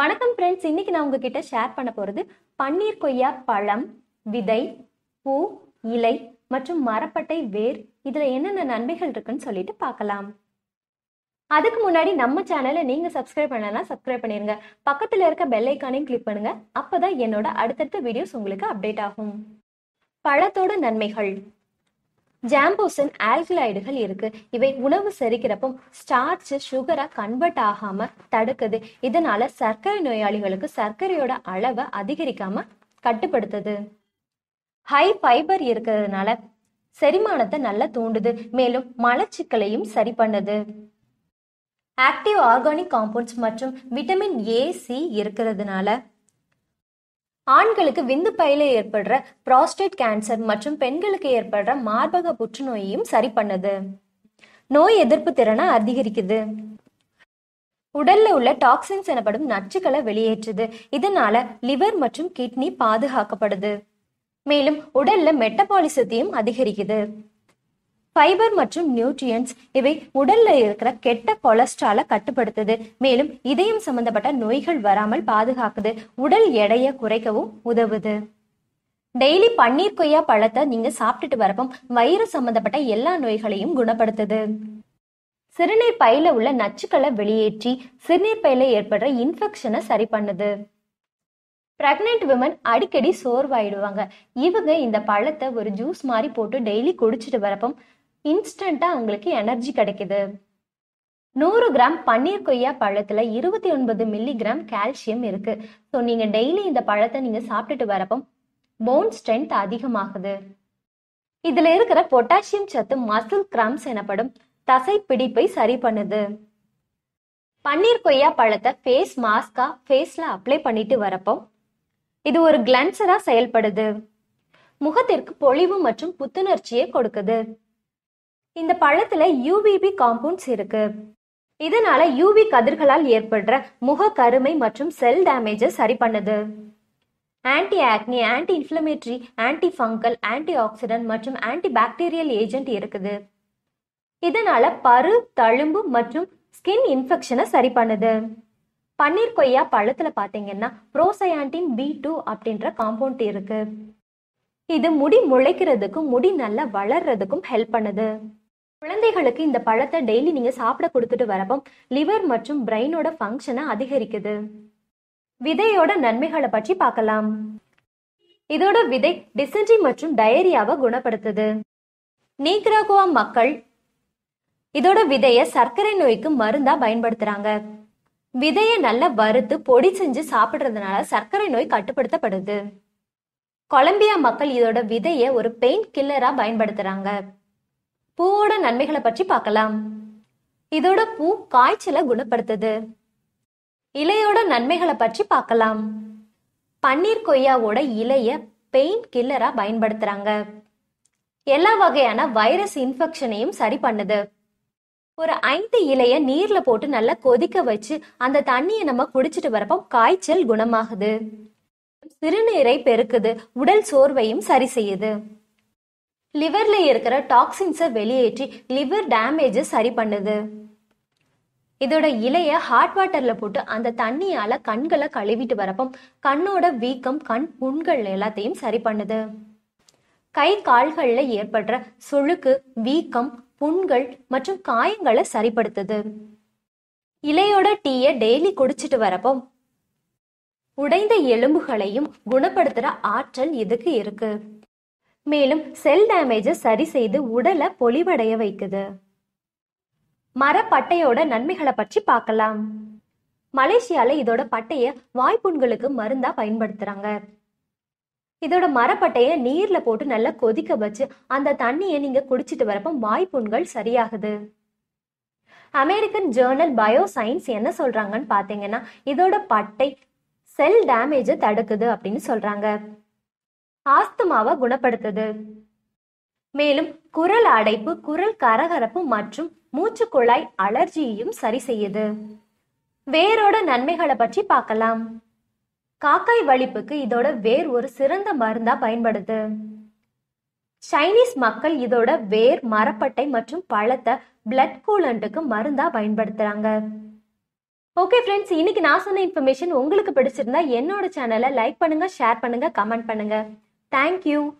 வணக்கம் ஃப்ரெண்ட்ஸ் இன்னைக்கு நான் உங்ககிட்ட ஷேர் பண்ண போகிறது பன்னீர் கொய்யா பழம் விதை பூ இலை மற்றும் மரப்பட்டை வேர் இதில் என்னென்ன நன்மைகள் இருக்குன்னு சொல்லிட்டு பார்க்கலாம் அதுக்கு முன்னாடி நம்ம சேனலை நீங்கள் சப்ஸ்கிரைப் பண்ணலாம் சப்ஸ்கிரைப் பண்ணிருங்க பக்கத்தில் இருக்க பெல் ஐக்கானையும் கிளிக் பண்ணுங்க அப்போதான் என்னோட அடுத்தடுத்த வீடியோஸ் உங்களுக்கு அப்டேட் ஆகும் பழத்தோட நன்மைகள் ஜாம்போசன் ஆல்கலைடுகள் இருக்கு இவை உணவு செரிக்கிறப்போ ஸ்டார்ச் சுகரை கன்வெர்ட் ஆகாம தடுக்குது இதனால சர்க்கரை நோயாளிகளுக்கு சர்க்கரையோட அளவை அதிகரிக்காம கட்டுப்படுத்துது ஹை ஃபைபர் இருக்கிறதுனால செரிமானத்தை நல்லா தூண்டுது மேலும் மலச்சிக்கலையும் சரி பண்ணுது ஆக்டிவ் ஆர்கானிக் காம்பவுண்ட்ஸ் மற்றும் விட்டமின் ஏசி இருக்கிறதுனால ஆண்களுக்கு விந்து பயில ஏற்படுற ப்ராஸ்டேட் கேன்சர் மற்றும் பெண்களுக்கு ஏற்படுற மார்பக புற்றுநோயையும் சரி பண்ணுது நோய் எதிர்ப்பு திறனை அதிகரிக்குது உடல்ல உள்ள டாக்ஸின்ஸ் எனப்படும் நச்சுக்களை வெளியேற்றுது இதனால லிவர் மற்றும் கிட்னி பாதுகாக்கப்படுது மேலும் உடல்ல மெட்டபாலிசத்தையும் அதிகரிக்குது ஃபைபர் மற்றும் நியூட்ரியன்ஸ் இவை உடல்ல இருக்கிற கெட்ட கொலஸ்ட்ராலை கட்டுப்படுத்துது மேலும் இதயம் சம்பந்தப்பட்ட நோய்கள் வராமல் பாதுகாக்குது உடல் எடையை குறைக்கவும் உதவுது டெய்லி பன்னீர் கொய்யா பழத்தை நீங்க சாப்பிட்டுட்டு வரப்போ வயிறு சம்பந்தப்பட்ட எல்லா நோய்களையும் குணப்படுத்துது சிறுநீர் பையில உள்ள நச்சுக்களை வெளியேற்றி சிறுநீர் பையில ஏற்படுற இன்ஃபெக்ஷனை சரி பண்ணுது பிரெக்னென்ட் விமன் அடிக்கடி சோர்வாயிடுவாங்க இவங்க இந்த பழத்தை ஒரு ஜூஸ் மாதிரி போட்டு டெய்லி குடிச்சிட்டு வரப்போ இன்ஸ்டண்ட்டாக உங்களுக்கு எனர்ஜி கிடைக்குது நூறு கிராம் பன்னீர் கொய்யா பழத்துல இருபத்தி ஒன்பது மில்லிகிராம் கால்சியம் இருக்கு ஸோ நீங்க டெய்லி இந்த பழத்தை நீங்க சாப்பிட்டுட்டு வரப்போ போன் ஸ்ட்ரென்த் அதிகமாகுது இதுல இருக்கிற பொட்டாசியம் சத்து மசில் கிராம்ஸ் எனப்படும் தசை பிடிப்பை சரி பண்ணுது பன்னீர் கொய்யா பழத்தை ஃபேஸ் மாஸ்கா ஃபேஸ்ல அப்ளை பண்ணிட்டு வரப்போ இது ஒரு கிளன்சரா செயல்படுது முகத்திற்கு பொழிவு மற்றும் புத்துணர்ச்சியை கொடுக்குது இந்த பழத்துல யூவிபி காம்பவுண்ட்ஸ் இருக்கு இதனால யூவி கதிர்களால் ஏற்படுற முக கருமை மற்றும் செல் டேமேஜை சரி பண்ணுது anti acne anti inflammatory anti fungal anti oxidant மற்றும் ஆன்டி பாக்டீரியல் ஏஜென்ட் இருக்குது இதனால பரு தழும்பு மற்றும் ஸ்கின் இன்ஃபெக்ஷனை சரி பண்ணுது பன்னீர் கொய்யா பழத்துல பாத்தீங்கன்னா புரோசயான்டின் பி டூ அப்படின்ற காம்பவுண்ட் இருக்கு இது முடி முளைக்கிறதுக்கும் முடி நல்லா வளர்றதுக்கும் ஹெல்ப் பண்ணுது குழந்தைகளுக்கு இந்த பழத்தை டெய்லி நீங்கள் சாப்பிட கொடுத்துட்டு வரப்போ லிவர் மற்றும் பிரெயினோட ஃபங்க்ஷனை அதிகரிக்குது விதையோட நன்மைகளை பற்றி பார்க்கலாம் இதோட விதை டிசென்ட்ரி மற்றும் டயரியாவை குணப்படுத்துது நீக்ரோகோவா மக்கள் இதோட விதைய சர்க்கரை நோய்க்கு மருந்தா பயன்படுத்துறாங்க விதைய நல்லா வறுத்து பொடி செஞ்சு சாப்பிடுறதுனால சர்க்கரை நோய் கட்டுப்படுத்தப்படுது கொலம்பியா மக்கள் இதோட விதைய ஒரு பெயின் கில்லரா பயன்படுத்துறாங்க பூவோட நன்மைகளை பற்றி பார்க்கலாம் இதோட பூ காய்ச்சலை குணப்படுத்துது இலையோட நன்மைகளை பற்றி பார்க்கலாம் பன்னீர் கொய்யாவோட இலைய பெயின் கில்லரா பயன்படுத்துறாங்க எல்லா வகையான வைரஸ் இன்ஃபெக்ஷனையும் சரி பண்ணுது ஒரு ஐந்து இலைய நீர்ல போட்டு நல்லா கொதிக்க வச்சு அந்த தண்ணியை நம்ம குடிச்சிட்டு வரப்போ காய்ச்சல் குணமாகுது சிறுநீரை பெருக்குது உடல் சோர்வையும் சரி செய்யுது லிவர்ல இருக்கிற டாக்ஸின்ஸை வெளியேற்றி லிவர் டேமேஜை சரி பண்ணுது இதோட இலைய ஹாட் வாட்டர்ல போட்டு அந்த தண்ணியால கண்களை கழுவிட்டு வரப்போ கண்ணோட வீக்கம் கண் புண்கள் எல்லாத்தையும் சரி பண்ணுது கை கால்கள்ல ஏற்படுற சுழுக்கு வீக்கம் புண்கள் மற்றும் காயங்களை சரிப்படுத்துது இலையோட டீயை டெய்லி குடிச்சிட்டு வரப்போ உடைந்த எலும்புகளையும் குணப்படுத்துற ஆற்றல் இதுக்கு இருக்கு மேலும் செல் டேமேஜை சரி செய்து உடலை பொலிவடைய வைக்குது மரப்பட்டையோட நன்மைகளை பற்றி பார்க்கலாம் மலேசியால இதோட பட்டைய வாய்ப்புண்களுக்கு மருந்தா பயன்படுத்துறாங்க இதோட மரப்பட்டைய நீர்ல போட்டு நல்லா கொதிக்க வச்சு அந்த தண்ணியை நீங்க குடிச்சிட்டு வரப்ப வாய்ப்புண்கள் சரியாகுது அமெரிக்கன் ஜேர்னல் பயோ சயின்ஸ் என்ன சொல்றாங்கன்னு பாத்தீங்கன்னா இதோட பட்டை செல் டேமேஜை தடுக்குது அப்படின்னு சொல்றாங்க ஆஸ்துமாவை குணப்படுத்துது மேலும் குரல் அடைப்பு குரல் கரகரப்பு மற்றும் மூச்சு குழாய் அலர்ஜியையும் சரி செய்யுது வேரோட நன்மைகளை பற்றி பார்க்கலாம் காக்காய் வலிப்புக்கு இதோட வேர் ஒரு சிறந்த மருந்தா பயன்படுது சைனீஸ் மக்கள் இதோட வேர் மரப்பட்டை மற்றும் பழத்தை பிளட் கூலண்ட்டுக்கு மருந்தா பயன்படுத்துறாங்க ஓகே ஃப்ரெண்ட்ஸ் இன்னைக்கு நான் சொன்ன இன்ஃபர்மேஷன் உங்களுக்கு பிடிச்சிருந்தா என்னோட சேனலை லைக் பண்ணுங்க ஷேர் பண்ணுங்க கமெண்ட் பண்ணுங்க Thank you.